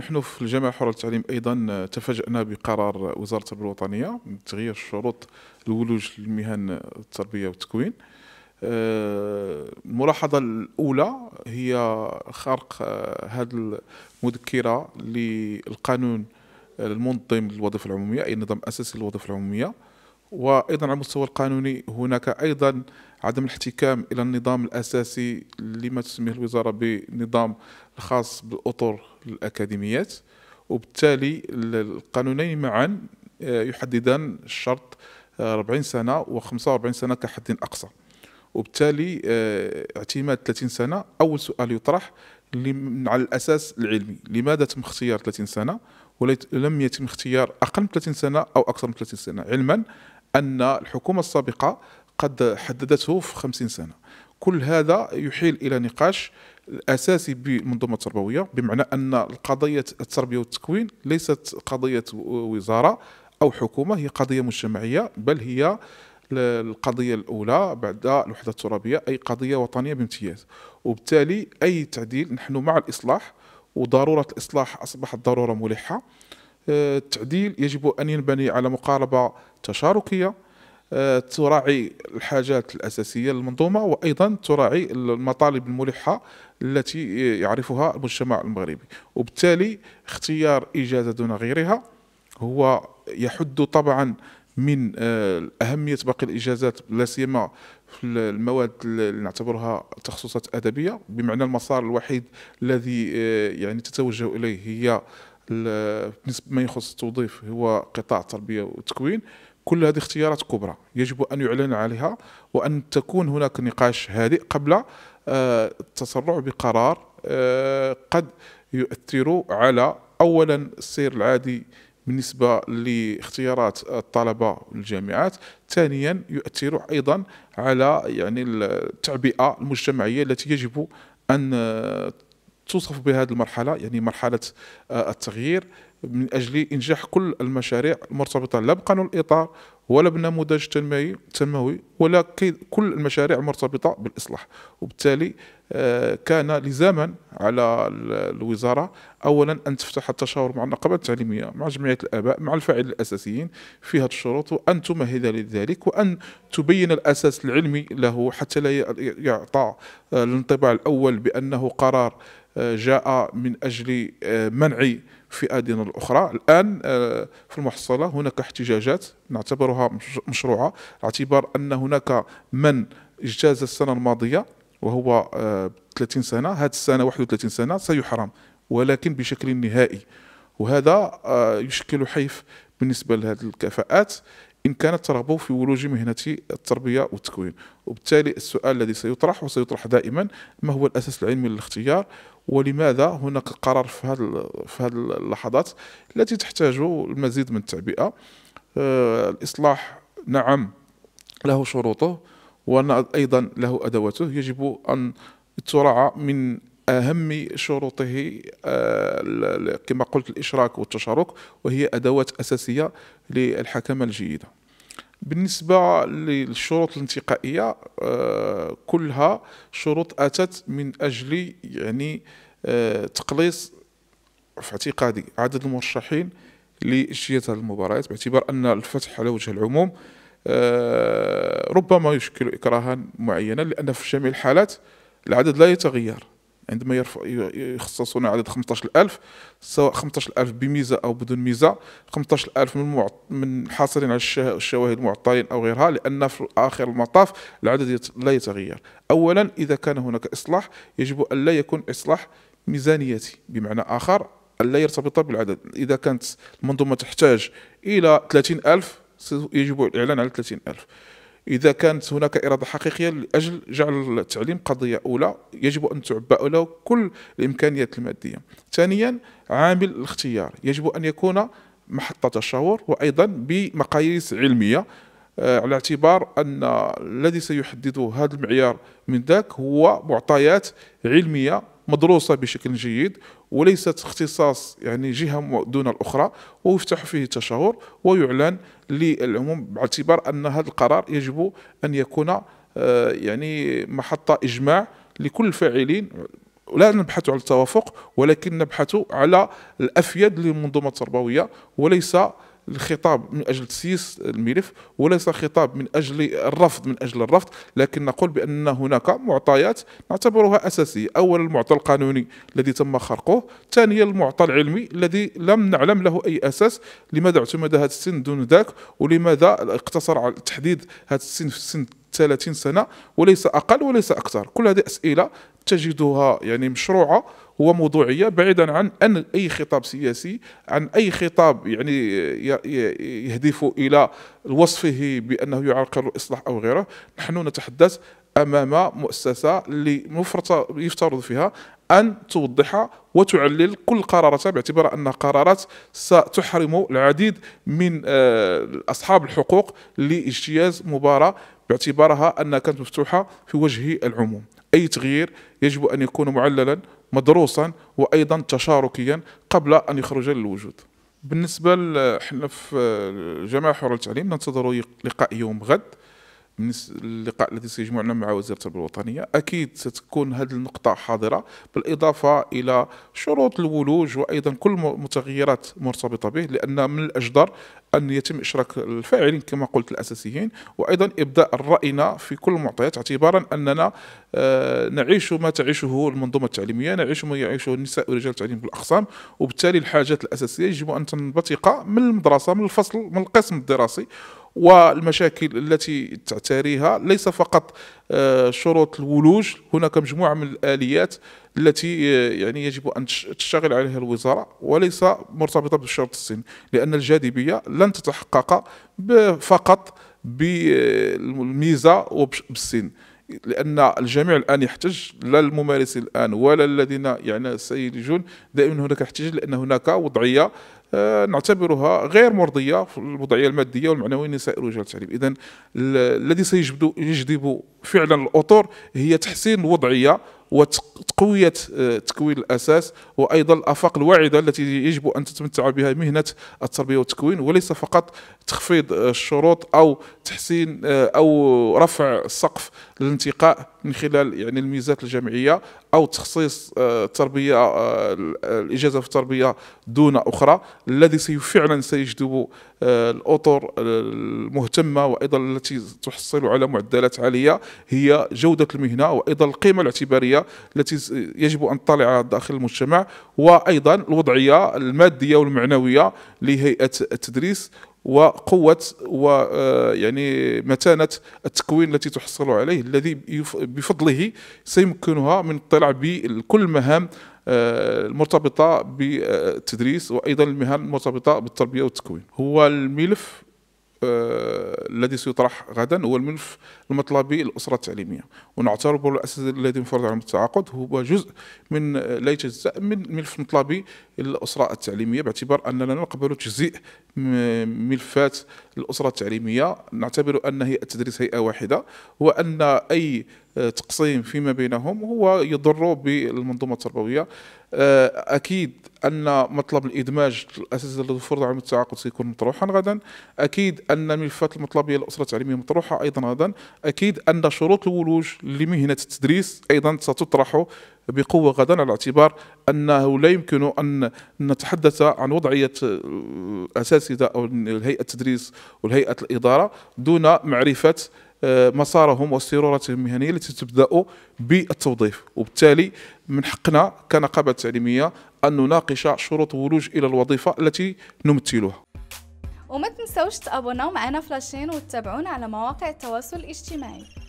نحن في الجامعة الحرة للتعليم أيضا آه، تفاجأنا بقرار وزارة التربية الوطنية تغيير شروط الولوج للمهن التربية والتكوين آه، الملاحظة الأولى هي خرق آه، هذه المذكرة للقانون المنظم للوظيفة العمومية أي نظام أساسي للوظيفة العمومية وايضا على المستوى القانوني هناك ايضا عدم الاحتكام الى النظام الاساسي لما تسميه الوزاره بنظام الخاص بالاطر الاكاديميات وبالتالي القانونين معا آه، يحددان الشرط 40 آه، سنه و45 سنه كحد اقصى وبالتالي آه، اعتماد 30 سنه اول سؤال يطرح على الاساس العلمي لماذا تم اختيار 30 سنه ولم يتم اختيار اقل من 30 سنه او اكثر من 30 سنه علما أن الحكومة السابقة قد حددته في خمسين سنة كل هذا يحيل إلى نقاش الاساسي بالمنظومه التربويه بمعنى ان قضيه التربيه والتكوين ليست قضيه وزاره او حكومه هي قضيه مجتمعيه بل هي القضيه الاولى بعد الوحده الترابيه اي قضيه وطنيه بامتياز وبالتالي اي تعديل نحن مع الاصلاح وضروره الاصلاح اصبحت ضروره ملحه التعديل آه، يجب أن ينبني على مقاربة تشاركية آه، تراعي الحاجات الأساسية للمنظومة وأيضا تراعي المطالب الملحة التي يعرفها المجتمع المغربي وبالتالي اختيار إجازة دون غيرها هو يحد طبعا من آه، أهمية باقي الإجازات لا سيما في المواد اللي نعتبرها تخصصات أدبية بمعنى المسار الوحيد الذي يعني تتوجه إليه هي بالنسبه ما يخص التوظيف هو قطاع التربيه والتكوين كل هذه اختيارات كبرى يجب ان يعلن عليها وان تكون هناك نقاش هادئ قبل آه، التسرع بقرار آه، قد يؤثر على اولا السير العادي بالنسبه لاختيارات الطلبه والجامعات ثانيا يؤثر ايضا على يعني التعبئه المجتمعيه التي يجب ان آه، توصف بهذه المرحلة يعني مرحلة آه، التغيير من أجل إنجاح كل المشاريع المرتبطة لا بقانون الإطار ولا بنموذج تنموي تنموي ولا كل المشاريع المرتبطة بالإصلاح وبالتالي آه، كان لزاما على الوزارة أولا أن تفتح التشاور مع النقابة التعليمية مع جمعية الآباء مع الفاعلين الأساسيين في هذه الشروط وأن تمهد لذلك وأن تبين الأساس العلمي له حتى لا يعطى آه، الانطباع الأول بأنه قرار آه، جاء من أجل آه، منع فئه دين الأخرى الآن آه، في المحصلة هناك احتجاجات نعتبرها مشروعة اعتبار أن هناك من اجتاز السنة الماضية وهو 30 سنة هذه السنة 31 سنة سيحرم ولكن بشكل نهائي وهذا يشكل حيف بالنسبة لهذه الكفاءات إن كانت ترغب في ولوج مهنة التربية والتكوين وبالتالي السؤال الذي سيطرح وسيطرح دائما ما هو الأساس العلمي للاختيار ولماذا هناك قرار في هذه في هذه اللحظات التي تحتاج المزيد من التعبئة آه، الإصلاح نعم له شروطه ايضا له أدواته يجب أن تراعى من أهم شروطه آه، كما قلت الإشراك والتشارك وهي أدوات أساسية للحكمة الجيدة بالنسبة للشروط الانتقائية آه، كلها شروط أتت من أجل يعني آه، تقليص في اعتقادي عدد المرشحين لجهة المباريات باعتبار أن الفتح على وجه العموم ربما يشكل إكراها معينا لأن في جميع الحالات العدد لا يتغير عندما يرفع يخصصون عدد 15000 سواء 15000 بميزه او بدون ميزه 15000 من من حاصلين على الشواهد المعطلين او غيرها لان في اخر المطاف العدد يت... لا يتغير اولا اذا كان هناك اصلاح يجب ان لا يكون اصلاح ميزانيتي بمعنى اخر لا يرتبط بالعدد إذا كانت المنظومة تحتاج إلى 30000 يجب الإعلان على 30000 إذا كانت هناك إرادة حقيقية لأجل جعل التعليم قضية أولى يجب أن تعبأ له كل الإمكانيات المادية ثانيا عامل الاختيار يجب أن يكون محطة تشاور وأيضا بمقاييس علمية آه، على اعتبار أن الذي سيحدد هذا المعيار من ذاك هو معطيات علمية مدروسة بشكل جيد وليست اختصاص يعني جهة دون الأخرى ويفتح فيه التشاور ويعلن للعموم باعتبار ان هذا القرار يجب ان يكون آه، يعني محطه اجماع لكل الفاعلين لا نبحث على التوافق ولكن نبحث على الافيد للمنظومه التربويه وليس الخطاب من أجل تسييس الملف وليس خطاب من أجل الرفض من أجل الرفض لكن نقول بأن هناك معطيات نعتبرها أساسية أولا المعطى القانوني الذي تم خرقه ثانيا المعطى العلمي الذي لم نعلم له أي أساس لماذا اعتمد هذا السن دون ذاك ولماذا اقتصر على تحديد هذا السن في السن 30 سنه وليس اقل وليس اكثر كل هذه اسئله تجدها يعني مشروعه وموضوعيه بعيدا عن ان اي خطاب سياسي عن اي خطاب يعني يهدف الى وصفه بانه يعرقل الاصلاح او غيره نحن نتحدث امام مؤسسه اللي يفترض فيها ان توضح وتعلل كل قراراتها باعتبار انها قرارات ستحرم العديد من آه، اصحاب الحقوق لاجتياز مباراه باعتبارها أنها كانت مفتوحة في وجه العموم أي تغيير يجب أن يكون معللا مدروسا وأيضا تشاركيا قبل أن يخرج للوجود بالنسبة لحنا في جماعة حر التعليم ننتظر لقاء يوم غد اللقاء الذي سيجمعنا مع وزير التربيه الوطنيه اكيد ستكون هذه النقطه حاضره بالاضافه الى شروط الولوج وايضا كل المتغيرات مرتبطة به لان من الاجدر ان يتم اشراك الفاعلين كما قلت الاساسيين وايضا ابداء راينا في كل المعطيات اعتبارا اننا آه، نعيش ما تعيشه المنظومه التعليميه نعيش ما يعيشه النساء ورجال التعليم بالاقسام وبالتالي الحاجات الاساسيه يجب ان تنبثق من المدرسه من الفصل من القسم الدراسي والمشاكل التي تعتريها ليس فقط آه، شروط الولوج هناك مجموعة من الآليات التي آه، يعني يجب أن تشتغل عليها الوزارة وليس مرتبطة بشرط السن لأن الجاذبية لن تتحقق فقط بالميزة آه، وبالسن لان الجميع الان يحتج لا الممارسين الان ولا الذين يعني سيلجون دائما هناك احتجاج لان هناك وضعيه آه، نعتبرها غير مرضيه في الوضعيه الماديه والمعنويه للنساء ورجال التعليم اذا الذي سيجبد يجذب فعلا الاطر هي تحسين الوضعيه وتقوية آه، تكوين الأساس وأيضا الآفاق الواعدة التي يجب أن تتمتع بها مهنة التربية والتكوين وليس فقط تخفيض الشروط أو تحسين آه، أو رفع السقف الانتقاء من خلال يعني الميزات الجامعيه او تخصيص التربيه آه، آه، الاجازه في التربيه دون اخرى الذي فعلا سيجذب آه، الاطر المهتمه وايضا التي تحصل على معدلات عاليه هي جوده المهنه وايضا القيمه الاعتباريه التي يجب ان تطلع داخل المجتمع وايضا الوضعيه الماديه والمعنويه لهيئه التدريس وقوة آه، يعني متانة التكوين التي تحصل عليه الذي بفضله سيمكنها من الاطلاع بكل مهام آه، المرتبطة بالتدريس وأيضا المهام المرتبطة بالتربية والتكوين هو الملف الذي سيطرح غدا هو الملف المطلبي الأسرة التعليمية ونعتبر بالأساس الذي انفرض على التعاقد هو جزء من لا يتجزأ من الملف المطلبي الأسرة التعليمية باعتبار أننا نقبل تجزيء ملفات الأسرة التعليمية نعتبر أن هيئة التدريس هيئة واحدة وأن أي تقسيم فيما بينهم هو يضر بالمنظومة التربوية آه، اكيد ان مطلب الادماج الاساسي فرض على التعاقد سيكون مطروحا غدا اكيد ان الملفات المطلبيه للاسره التعليميه مطروحه ايضا غدا اكيد ان شروط الولوج لمهنه التدريس ايضا ستطرح بقوة غدا على اعتبار أنه لا يمكن أن نتحدث عن وضعية الأساتذة أو الهيئة التدريس والهيئة الإدارة دون معرفة آه، مسارهم وسيرورتهم المهنيه التي تبدا بالتوظيف وبالتالي من حقنا كنقابه تعليميه ان نناقش شروط الولوج الى الوظيفه التي نمثلها وما تنسوش تابوناو معنا فلاشين وتتابعونا على مواقع التواصل الاجتماعي